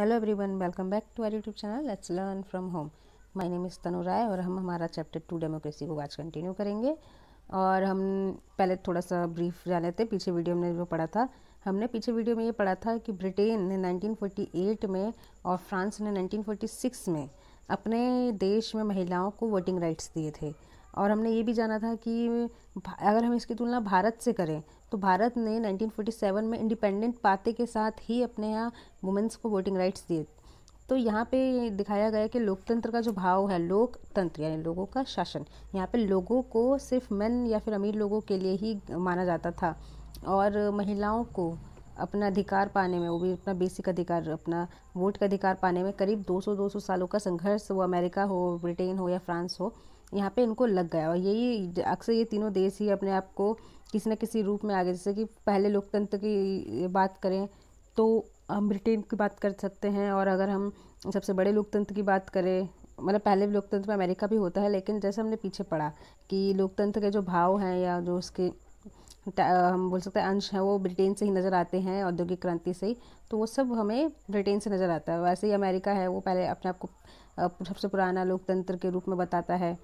hello everyone welcome back to our YouTube channel let's learn from home my name is Tanu Rai और हम हमारा chapter two democracy को आज continue करेंगे और हम पहले थोड़ा सा ब्रीफ जान लेते हैं पीछे वीडियो में जो पढ़ा था हमने पीछे वीडियो में ये पढ़ा था कि ब्रिटेन ने 1948 में और फ्रांस ने 1946 में अपने देश में महिलाओं को वोटिंग राइट्स दिए थे और हमने ये भी जाना था कि अगर हम इसकी तुलना भारत से करें तो भारत ने 1947 में इंडिपेंडेंट पाते के साथ ही अपने यहाँ वुमेंस को वोटिंग राइट्स दिए तो यहाँ पे दिखाया गया कि लोकतंत्र का जो भाव है लोकतंत्र यानी लोगों का शासन यहाँ पे लोगों को सिर्फ मेन या फिर अमीर लोगों के लिए ही माना जाता था और महिलाओं को अपना अधिकार पाने में वो भी अपना बेसिक अधिकार अपना वोट का अधिकार पाने में करीब 200-200 सालों का संघर्ष वो अमेरिका हो ब्रिटेन हो या फ्रांस हो यहाँ पे इनको लग गया और यही अक्सर ये तीनों देश ही अपने आप को किसी न किसी रूप में आ गए जैसे कि पहले लोकतंत्र की बात करें तो हम ब्रिटेन की बात कर सकते हैं और अगर हम सबसे बड़े लोकतंत्र की बात करें मतलब पहले भी लोकतंत्र में अमेरिका भी होता है लेकिन जैसे हमने पीछे पढ़ा कि लोकतंत्र के जो भाव हैं या जो उसके हम बोल सकते हैं अंश हैं वो ब्रिटेन से ही नज़र आते हैं औद्योगिक क्रांति से ही तो वो सब हमें ब्रिटेन से नज़र आता है वैसे ही अमेरिका है वो पहले अपने आप को सबसे पुराना लोकतंत्र के रूप में बताता है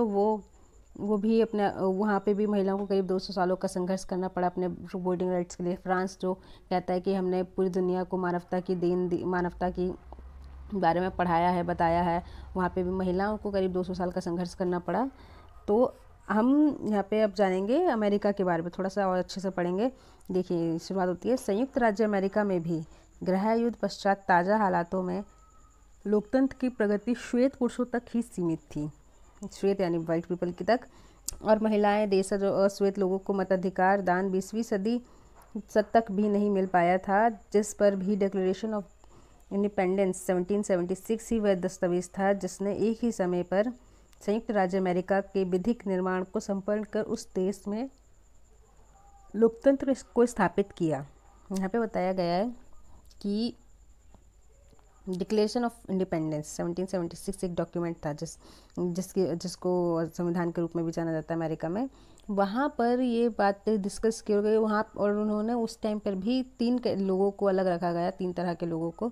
तो वो वो भी अपने वहाँ पे भी महिलाओं को करीब 200 सालों का संघर्ष करना पड़ा अपने वोटिंग राइट्स के लिए फ्रांस जो कहता है कि हमने पूरी दुनिया को मानवता की देन मानवता की बारे में पढ़ाया है बताया है वहाँ पे भी महिलाओं को करीब 200 साल का संघर्ष करना पड़ा तो हम यहाँ पे अब जानेंगे अमेरिका के बारे में थोड़ा सा और अच्छे से पढ़ेंगे देखिए शुरुआत होती है संयुक्त राज्य अमेरिका में भी गृह युद्ध पश्चात ताज़ा हालातों में लोकतंत्र की प्रगति श्वेत पुरुषों तक ही सीमित थी श्वेत यानी वाइट पीपल की तक और महिलाएं देश और अश्वेत लोगों को मताधिकार दान बीसवीं सदी तक भी नहीं मिल पाया था जिस पर भी डिक्लेरेशन ऑफ इंडिपेंडेंस 1776 ही वह दस्तावेज था जिसने एक ही समय पर संयुक्त राज्य अमेरिका के विधिक निर्माण को संपन्न कर उस देश में लोकतंत्र को स्थापित किया यहाँ पे बताया गया है कि डिक्लेरेशन ऑफ इंडिपेंडेंस 1776 एक डॉक्यूमेंट था जिस जिसके जिसको संविधान के रूप में भी जाना जाता है अमेरिका में वहाँ पर ये बात डिस्कस की गई वहाँ और उन्होंने उस टाइम पर भी तीन लोगों को अलग रखा गया तीन तरह के लोगों को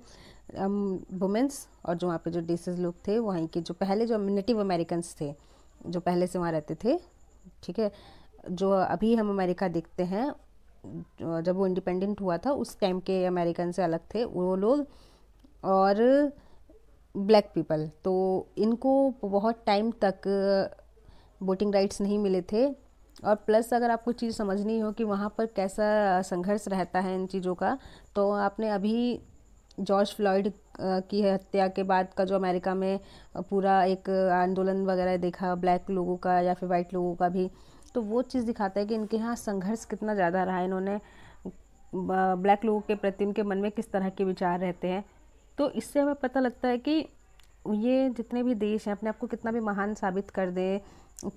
वुमेंस और जो वहाँ पे जो डेसेस लोग थे वहीं के जो पहले जो नेटिव अमेरिकन्स थे जो पहले से वहाँ रहते थे ठीक है जो अभी हम अमेरिका देखते हैं जब वो इंडिपेंडेंट हुआ था उस टाइम के अमेरिकन से अलग थे वो लोग और ब्लैक पीपल तो इनको बहुत टाइम तक वोटिंग राइट्स नहीं मिले थे और प्लस अगर आपको चीज़ समझनी हो कि वहाँ पर कैसा संघर्ष रहता है इन चीज़ों का तो आपने अभी जॉर्ज फ्लॉयड की हत्या के बाद का जो अमेरिका में पूरा एक आंदोलन वगैरह देखा ब्लैक लोगों का या फिर वाइट लोगों का भी तो वो चीज़ दिखाता है कि इनके यहाँ संघर्ष कितना ज़्यादा रहा है इन्होंने ब्लैक लोगों के प्रति इनके मन में किस तरह के विचार रहते हैं तो इससे हमें पता लगता है कि ये जितने भी देश हैं अपने आप को कितना भी महान साबित कर दें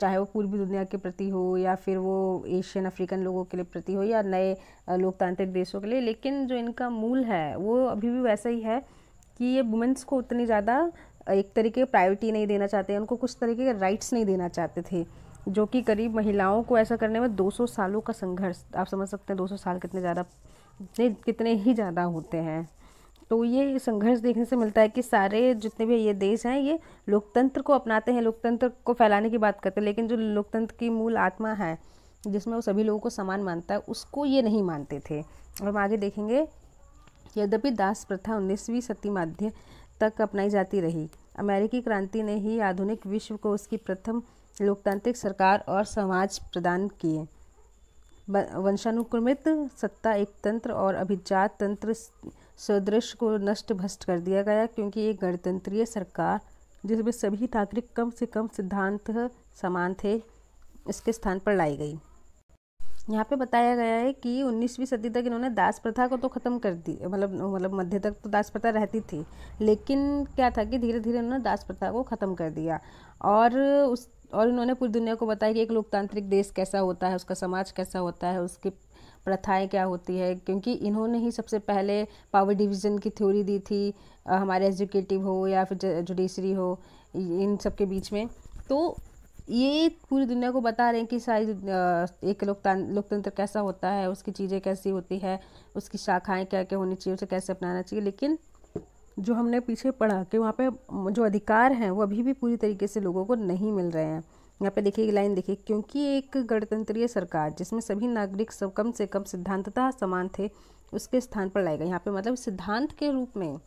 चाहे वो पूर्वी दुनिया के प्रति हो या फिर वो एशियन अफ्रीकन लोगों के लिए प्रति हो या नए लोकतांत्रिक देशों के लिए लेकिन जो इनका मूल है वो अभी भी वैसा ही है कि ये वुमेंस को उतनी ज़्यादा एक तरीके प्रायोरिटी नहीं देना चाहते उनको कुछ तरीके के राइट्स नहीं देना चाहते थे जो कि करीब महिलाओं को ऐसा करने में 200 सालों का संघर्ष आप समझ सकते हैं 200 साल कितने ज़्यादा कितने ही ज़्यादा होते हैं तो ये संघर्ष देखने से मिलता है कि सारे जितने भी ये देश हैं ये लोकतंत्र को अपनाते हैं लोकतंत्र को फैलाने की बात करते हैं लेकिन जो लोकतंत्र की मूल आत्मा है जिसमें वो सभी लोगों को समान मानता है उसको ये नहीं मानते थे और हम आगे देखेंगे यद्यपि दास प्रथा उन्नीसवीं सती मध्य तक अपनाई जाती रही अमेरिकी क्रांति ने ही आधुनिक विश्व को उसकी प्रथम लोकतांत्रिक सरकार और समाज प्रदान किए वंशानुक्रमित सत्ता एक तंत्र और अभिजात तंत्र सदृश को नष्ट भ्रष्ट कर दिया गया क्योंकि एक गणतंत्रीय सरकार जिसमें सभी नागरिक कम से कम सिद्धांत समान थे इसके स्थान पर लाई गई यहाँ पे बताया गया है कि 19वीं सदी तक इन्होंने दास प्रथा को तो ख़त्म कर दी मतलब मतलब मध्य तक तो दास प्रथा रहती थी लेकिन क्या था कि धीरे धीरे उन्होंने दास प्रथा को ख़त्म कर दिया और उस और इन्होंने पूरी दुनिया को बताया कि एक लोकतांत्रिक देश कैसा होता है उसका समाज कैसा होता है उसके प्रथाएं क्या होती है क्योंकि इन्होंने ही सबसे पहले पावर डिवीज़न की थ्योरी दी थी हमारे एग्जीक्यूटिव हो या फिर जुडिशरी हो इन सब के बीच में तो ये पूरी दुनिया को बता रहे हैं कि सारी एक लोकतंत्र लोकतंत्र कैसा होता है उसकी चीज़ें कैसी होती है उसकी शाखाएं क्या क्या होनी चाहिए उसे कैसे अपनाना चाहिए लेकिन जो हमने पीछे पढ़ा कि वहाँ पे जो अधिकार हैं वो अभी भी पूरी तरीके से लोगों को नहीं मिल रहे हैं यहाँ पे देखिए लाइन देखिए क्योंकि एक गणतंत्रीय सरकार जिसमें सभी नागरिक सब कम से कम सिद्धांतता समान थे उसके स्थान पर लाएगा यहाँ पे मतलब सिद्धांत के रूप में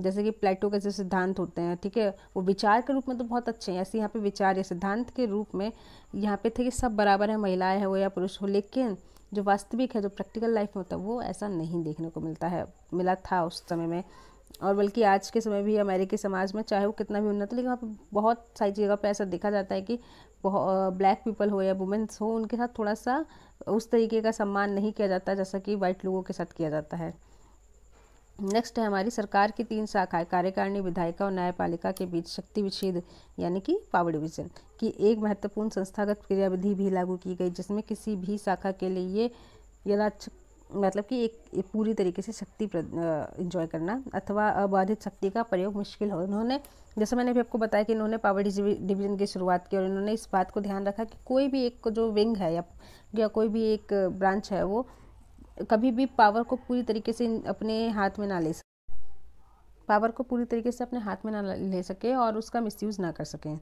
जैसे कि प्लेटो के जो सिद्धांत होते हैं ठीक है वो विचार के रूप में तो बहुत अच्छे हैं ऐसे यहाँ पे विचार या सिद्धांत के रूप में यहाँ पे थे कि सब बराबर है महिलाएं हो या पुरुष हो लेकिन जो वास्तविक है जो प्रैक्टिकल लाइफ में होता है वो ऐसा नहीं देखने को मिलता है मिला था उस समय में और बल्कि आज के समय भी अमेरिकी समाज में चाहे वो कितना भी उन्नत लेकिन वहाँ पर बहुत सारी जगह पर ऐसा देखा जाता है कि ब्लैक पीपल हो या वुमेंस हो उनके साथ थोड़ा सा उस तरीके का सम्मान नहीं किया जाता जैसा कि वाइट लोगों के साथ किया जाता है नेक्स्ट है हमारी सरकार की तीन शाखाएं कार्यकारिणी विधायिका और न्यायपालिका के बीच शक्ति विच्छेद यानी कि पावर डिवीजन की एक महत्वपूर्ण संस्थागत क्रियाविधि भी लागू की गई जिसमें किसी भी शाखा के लिए यदाचक मतलब कि एक पूरी तरीके से शक्ति इंजॉय करना अथवा अबाधित शक्ति का प्रयोग मुश्किल हो इन्होंने जैसे मैंने अभी आपको बताया कि इन्होंने पावर डिवीजन की शुरुआत की और इन्होंने इस बात को ध्यान रखा कि कोई भी एक जो विंग है या, या कोई भी एक ब्रांच है वो कभी भी पावर को पूरी तरीके से अपने हाथ में ना ले सके पावर को पूरी तरीके से अपने हाथ में ना ले सके और उसका मिसयूज़ ना कर सकें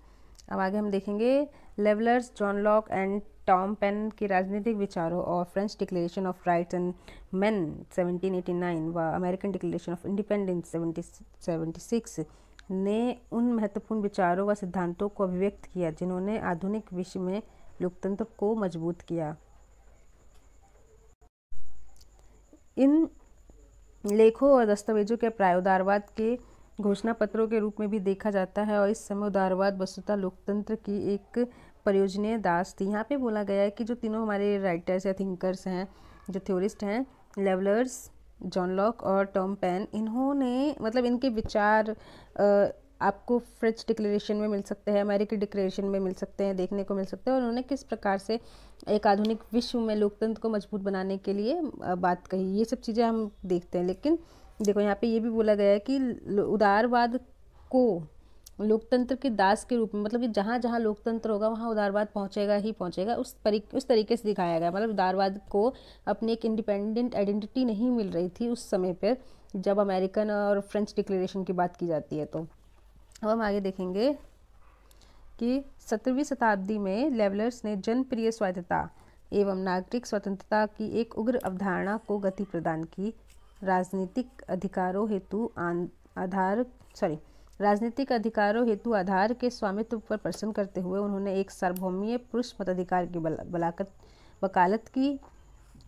अब आगे हम देखेंगे levellers John Locke and Tom Paine के राजनीतिक विचारों और French declaration of right and man 1789 व अमेरिकन डिक्लेरेशन ऑफ इंडिपेंडेंस 1776 ने उन महत्वपूर्ण विचारों व सिद्धांतों को अभिव्यक्त किया जिन्होंने आधुनिक विश्व में लोकतंत्र को मजबूत किया इन लेखों और दस्तावेजों के प्राय उदारवाद के घोषणा पत्रों के रूप में भी देखा जाता है और इस समय उदारवाद वस्तुता लोकतंत्र की एक परियोजनाएँ दास थी यहाँ पे बोला गया है कि जो तीनों हमारे राइटर्स या थिंकर्स हैं जो थ्योरिस्ट हैं लेवलर्स जॉन लॉक और टॉम पेन इन्होंने मतलब इनके विचार आपको फ्रिज डिक्लेरेशन में मिल सकते हैं अमेरिकी डिक्लेरेशन में मिल सकते हैं देखने को मिल सकते हैं और उन्होंने किस प्रकार से एक आधुनिक विश्व में लोकतंत्र को मजबूत बनाने के लिए बात कही ये सब चीज़ें हम देखते हैं लेकिन देखो यहाँ पे ये भी बोला गया है कि उदारवाद को लोकतंत्र के दास के रूप में मतलब कि जहाँ जहाँ लोकतंत्र होगा वहाँ उदारवाद पहुँचेगा ही पहुँचेगा उस तरीके उस तरीके से दिखाया गया मतलब उदारवाद को अपनी एक इंडिपेंडेंट आइडेंटिटी नहीं मिल रही थी उस समय पर जब अमेरिकन और फ्रेंच डिक्लेरेशन की बात की जाती है तो अब हम आगे देखेंगे कि सत्रहवीं शताब्दी में लेवलर्स ने जनप्रिय स्वायत्तता एवं नागरिक स्वतंत्रता की एक उग्र अवधारणा को गति प्रदान की राजनीतिक अधिकारों हेतु आधार सॉरी राजनीतिक अधिकारों हेतु आधार के स्वामित्व पर प्रश्न करते हुए उन्होंने एक सार्वभौमीय पुरुष मताधिकार की बलाकत वकालत की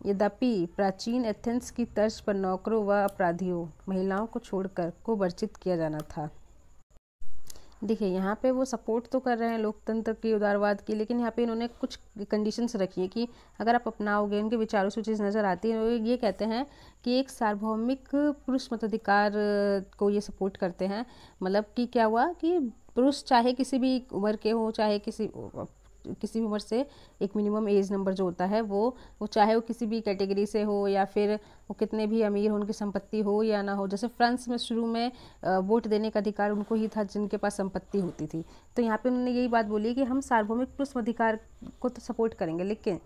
यद्यपि प्राचीन एथेंस की तर्ज पर नौकरों व अपराधियों महिलाओं को छोड़कर को वर्जित किया जाना था देखिए यहाँ पे वो सपोर्ट तो कर रहे हैं लोकतंत्र की उदारवाद की लेकिन यहाँ पे इन्होंने कुछ कंडीशंस रखी है कि अगर आप अपनाओगे उनके विचारों से चीज़ नज़र आती है वो ये कहते हैं कि एक सार्वभौमिक पुरुष मताधिकार को ये सपोर्ट करते हैं मतलब कि क्या हुआ कि पुरुष चाहे किसी भी उम्र के हों चाहे किसी किसी भी उम्र से एक मिनिमम एज नंबर जो होता है वो वो चाहे वो किसी भी कैटेगरी से हो या फिर वो कितने भी अमीर हो उनकी संपत्ति हो या ना हो जैसे फ्रांस में शुरू में वोट देने का अधिकार उनको ही था जिनके पास संपत्ति होती थी तो यहाँ पर उन्होंने यही बात बोली कि हम सार्वभौमिक पुरुष अधिकार को तो सपोर्ट करेंगे लेकिन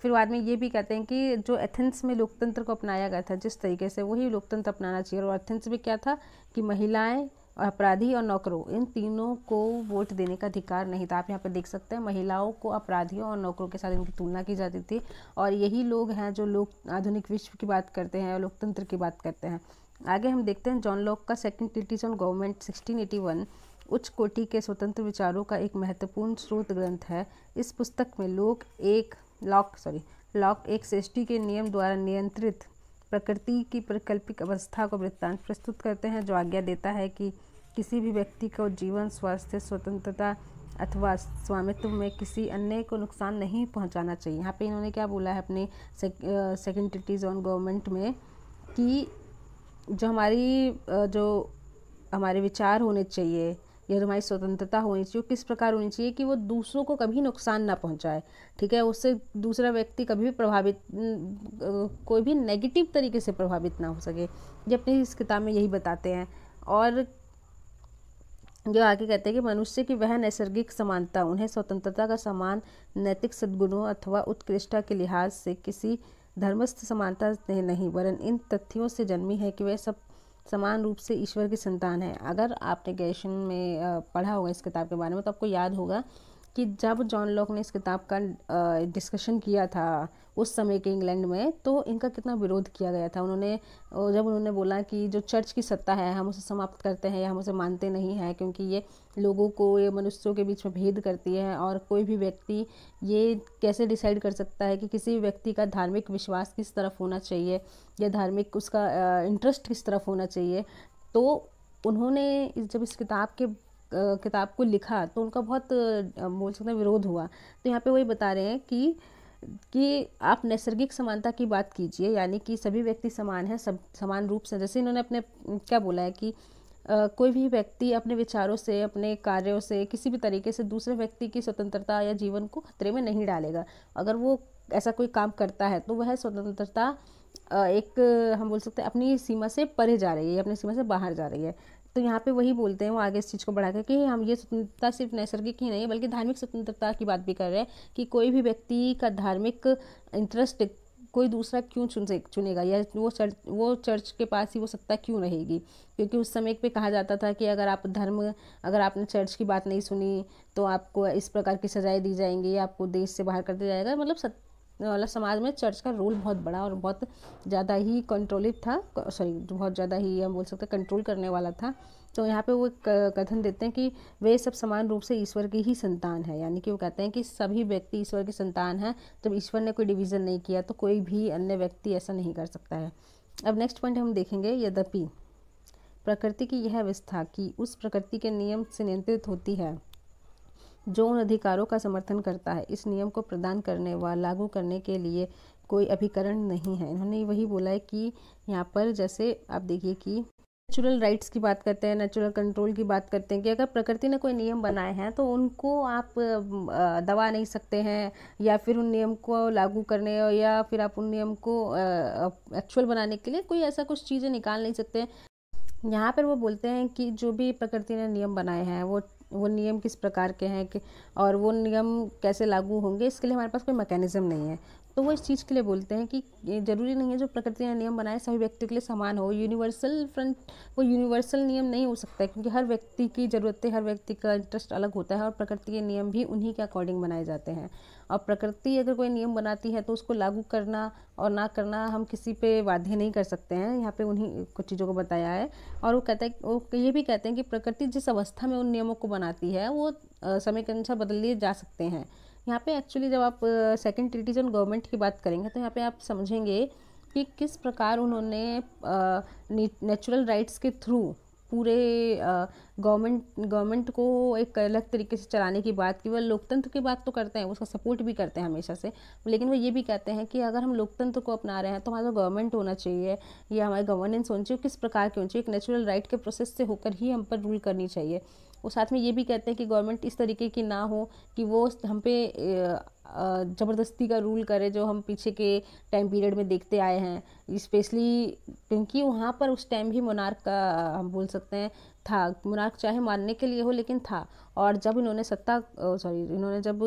फिर बाद में ये भी कहते हैं कि जो एथेंस में लोकतंत्र को अपनाया गया था जिस तरीके से वही लोकतंत्र अपनाना चाहिए और एथेंस में क्या था कि महिलाएं अपराधी और नौकरों इन तीनों को वोट देने का अधिकार नहीं था आप यहाँ पर देख सकते हैं महिलाओं को अपराधियों और नौकरों के साथ इनकी तुलना की जाती थी और यही लोग हैं जो लोग आधुनिक विश्व की बात करते हैं और लोकतंत्र की बात करते हैं आगे हम देखते हैं जॉन लॉक का सेकंड ट्रिटिस ऑन गवर्नमेंट 1681 उच्च कोटि के स्वतंत्र विचारों का एक महत्वपूर्ण स्रोत ग्रंथ है इस पुस्तक में लोक एक लॉक सॉरी लॉक एक सृष्टि के नियम द्वारा नियंत्रित प्रकृति की प्रकल्पिक अवस्था को वृत्तांत प्रस्तुत करते हैं जो आज्ञा देता है कि किसी भी व्यक्ति को जीवन स्वास्थ्य स्वतंत्रता अथवा स्वामित्व में किसी अन्य को नुकसान नहीं पहुंचाना चाहिए यहाँ पे इन्होंने क्या बोला है अपने सेकेंडरीज ऑन गवर्नमेंट में कि जो हमारी जो हमारे विचार होने चाहिए यह तुम्हारी स्वतंत्रता होनी चाहिए किस प्रकार होनी चाहिए कि वो दूसरों को कभी नुकसान ना पहुंचाए ठीक है उससे दूसरा व्यक्ति कभी भी प्रभावित कोई भी नेगेटिव तरीके से प्रभावित ना हो सके ये अपनी इस किताब में यही बताते हैं और जो आगे कहते हैं कि मनुष्य की वह नैसर्गिक समानता उन्हें स्वतंत्रता का समान नैतिक सद्गुणों अथवा उत्कृष्टता के लिहाज से किसी धर्मस्थ समानता नहीं वरन इन तथ्यों से जन्मी है कि वह सब समान रूप से ईश्वर की संतान है अगर आपने ग्रेजुएशन में पढ़ा होगा इस किताब के बारे में तो आपको याद होगा कि जब जॉन लॉक ने इस किताब का डिस्कशन किया था उस समय के इंग्लैंड में तो इनका कितना विरोध किया गया था उन्होंने जब उन्होंने बोला कि जो चर्च की सत्ता है हम उसे समाप्त करते हैं या हम उसे मानते नहीं हैं क्योंकि ये लोगों को ये मनुष्यों के बीच में भेद करती है और कोई भी व्यक्ति ये कैसे डिसाइड कर सकता है कि किसी भी व्यक्ति का धार्मिक विश्वास किस तरफ होना चाहिए या धार्मिक उसका इंटरेस्ट किस तरफ होना चाहिए तो उन्होंने जब इस किताब के किताब को लिखा तो उनका बहुत बोल सकते हैं विरोध हुआ तो यहाँ पे वही बता रहे हैं कि कि आप नैसर्गिक समानता की बात कीजिए यानी कि सभी व्यक्ति समान है सब समान रूप से जैसे इन्होंने अपने क्या बोला है कि आ, कोई भी व्यक्ति अपने विचारों से अपने कार्यों से किसी भी तरीके से दूसरे व्यक्ति की स्वतंत्रता या जीवन को खतरे में नहीं डालेगा अगर वो ऐसा कोई काम करता है तो वह स्वतंत्रता एक हम बोल सकते हैं अपनी सीमा से परे जा रही है अपनी सीमा से बाहर जा रही है तो यहाँ पे वही बोलते हैं वो आगे इस चीज़ को बढ़ा कर कि हम ये स्वतंत्रता सिर्फ नैसर्गिक ही नहीं है बल्कि धार्मिक स्वतंत्रता की बात भी कर रहे हैं कि कोई भी व्यक्ति का धार्मिक इंटरेस्ट कोई दूसरा क्यों चुन से चुनेगा या वो चर्च वो चर्च के पास ही वो सत्ता क्यों रहेगी क्योंकि उस समय पे कहा जाता था कि अगर आप धर्म अगर आपने चर्च की बात नहीं सुनी तो आपको इस प्रकार की सजाएं दी जाएंगी आपको देश से बाहर कर दिया जाएगा मतलब सत, मतलब समाज में चर्च का रोल बहुत बड़ा और बहुत ज़्यादा ही कंट्रोलित था सॉरी बहुत ज़्यादा ही हम बोल सकते कंट्रोल करने वाला था तो यहाँ पे वो कथन देते हैं कि वे सब समान रूप से ईश्वर की ही संतान है यानी कि वो कहते हैं कि सभी व्यक्ति ईश्वर की संतान है जब ईश्वर ने कोई डिवीज़न नहीं किया तो कोई भी अन्य व्यक्ति ऐसा नहीं कर सकता है अब नेक्स्ट पॉइंट हम देखेंगे यद्यपि प्रकृति की यह अवस्था कि उस प्रकृति के नियम से नियंत्रित होती है जो उन अधिकारों का समर्थन करता है इस नियम को प्रदान करने व लागू करने के लिए कोई अभिकरण नहीं है इन्होंने वही बोला है कि यहाँ पर जैसे आप देखिए कि नेचुरल राइट्स की बात करते हैं नेचुरल कंट्रोल की बात करते हैं कि अगर प्रकृति ने कोई नियम बनाए हैं तो उनको आप दबा नहीं सकते हैं या फिर उन नियम को लागू करने या फिर आप उन नियम को एक्चुअल बनाने के लिए कोई ऐसा कुछ चीज़ें निकाल नहीं सकते यहाँ पर वो बोलते हैं कि जो भी प्रकृति ने नियम बनाए हैं वो वो नियम किस प्रकार के हैं कि और वो नियम कैसे लागू होंगे इसके लिए हमारे पास कोई मैकेनिज़्म नहीं है तो वो इस चीज़ के लिए बोलते हैं कि ज़रूरी नहीं है जो प्रकृति ने नियम बनाए सभी व्यक्ति के लिए समान हो यूनिवर्सल फ्रंट वो यूनिवर्सल नियम नहीं हो सकता है क्योंकि हर व्यक्ति की ज़रूरतें हर व्यक्ति का इंटरेस्ट अलग होता है और प्रकृति के नियम भी उन्हीं के अकॉर्डिंग बनाए जाते हैं और प्रकृति अगर कोई नियम बनाती है तो उसको लागू करना और ना करना हम किसी पे बाध्य नहीं कर सकते हैं यहाँ पे उन्हीं कुछ चीज़ों को बताया है और वो कहता है वो ये भी कहते हैं कि प्रकृति जिस अवस्था में उन नियमों को बनाती है वो समय के अनुसार बदल लिए जा सकते हैं यहाँ पे एक्चुअली जब आप सेकंड ट्रिटीज ऑन गवर्नमेंट की बात करेंगे तो यहाँ पे आप समझेंगे कि किस प्रकार उन्होंने नेचुरल राइट्स के थ्रू पूरे गवर्नमेंट गवर्नमेंट को एक अलग तरीके से चलाने की बात की वह लोकतंत्र की बात तो करते हैं उसका सपोर्ट भी करते हैं हमेशा से लेकिन वो ये भी कहते हैं कि अगर हम लोकतंत्र को अपना रहे हैं तो हमारा गवर्नमेंट होना चाहिए या हमारी गवर्नेंस होनी चाहिए किस प्रकार की होनी चाहिए एक नेचुरल राइट के प्रोसेस से होकर ही हम पर रूल करनी चाहिए और साथ में ये भी कहते हैं कि गवर्नमेंट इस तरीके की ना हो कि वो हम पे ज़बरदस्ती का रूल करे जो हम पीछे के टाइम पीरियड में देखते आए हैं स्पेशली क्योंकि वहाँ पर उस टाइम भी मुनार्क का हम बोल सकते हैं था मुनार्क चाहे मानने के लिए हो लेकिन था और जब इन्होंने सत्ता सॉरी इन्होंने जब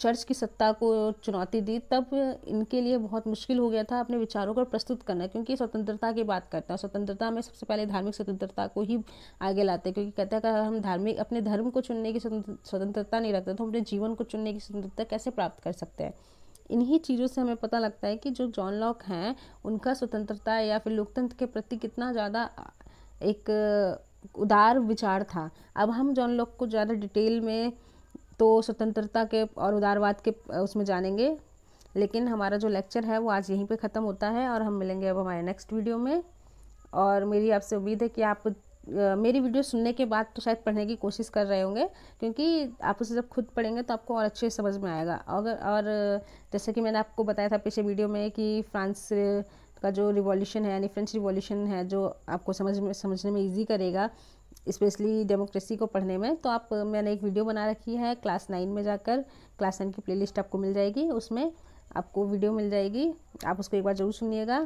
चर्च की सत्ता को चुनौती दी तब इनके लिए बहुत मुश्किल हो गया था अपने विचारों को प्रस्तुत करना क्योंकि स्वतंत्रता की बात करते हैं स्वतंत्रता में सबसे पहले धार्मिक स्वतंत्रता को ही आगे लाते हैं क्योंकि कहते हैं अगर हम धार्मिक अपने धर्म को चुनने की स्वतंत्रता नहीं रखते तो हम अपने जीवन को चुनने की स्वतंत्रता कैसे प्राप्त कर सकते हैं इन्हीं चीज़ों से हमें पता लगता है कि जो जॉन लॉक हैं उनका स्वतंत्रता या फिर लोकतंत्र के प्रति कितना ज़्यादा एक उदार विचार था अब हम जॉन लॉक को ज़्यादा डिटेल में तो स्वतंत्रता के और उदारवाद के उसमें जानेंगे लेकिन हमारा जो लेक्चर है वो आज यहीं पे ख़त्म होता है और हम मिलेंगे अब हमारे नेक्स्ट वीडियो में और मेरी आपसे उम्मीद है कि आप मेरी वीडियो सुनने के बाद तो शायद पढ़ने की कोशिश कर रहे होंगे क्योंकि आप उसे जब खुद पढ़ेंगे तो आपको और अच्छे समझ में आएगा अगर और जैसे कि मैंने आपको बताया था पिछले वीडियो में कि फ्रांस का जो रिवॉल्यूशन है यानी फ्रेंच रिवॉल्यूशन है जो आपको समझ में समझने में ईजी करेगा स्पेशली डेमोक्रेसी को पढ़ने में तो आप मैंने एक वीडियो बना रखी है क्लास नाइन में जाकर क्लास नाइन की प्लेलिस्ट आपको मिल जाएगी उसमें आपको वीडियो मिल जाएगी आप उसको एक बार ज़रूर सुनिएगा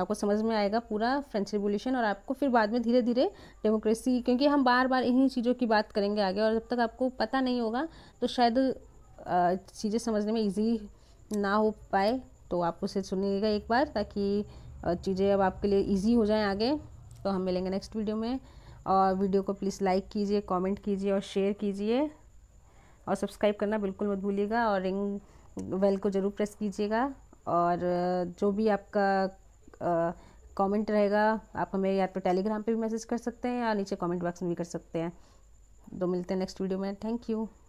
आपको समझ में आएगा पूरा फ्रेंच रिवोल्यूशन और आपको फिर बाद में धीरे धीरे डेमोक्रेसी क्योंकि हम बार बार इन्हीं चीज़ों की बात करेंगे आगे और जब तक आपको पता नहीं होगा तो शायद चीज़ें समझने में ईजी ना हो पाए तो आप उसे सुनिएगा एक बार ताकि चीज़ें अब आपके लिए ईजी हो जाएँ आगे तो हम मिलेंगे नेक्स्ट वीडियो में और वीडियो को प्लीज़ लाइक कीजिए कमेंट कीजिए और शेयर कीजिए और सब्सक्राइब करना बिल्कुल मत भूलिएगा और रिंग वेल को ज़रूर प्रेस कीजिएगा और जो भी आपका कमेंट रहेगा आप हमें या तो टेलीग्राम पे भी मैसेज कर सकते हैं या नीचे कमेंट बॉक्स में भी कर सकते हैं तो मिलते हैं नेक्स्ट वीडियो में थैंक यू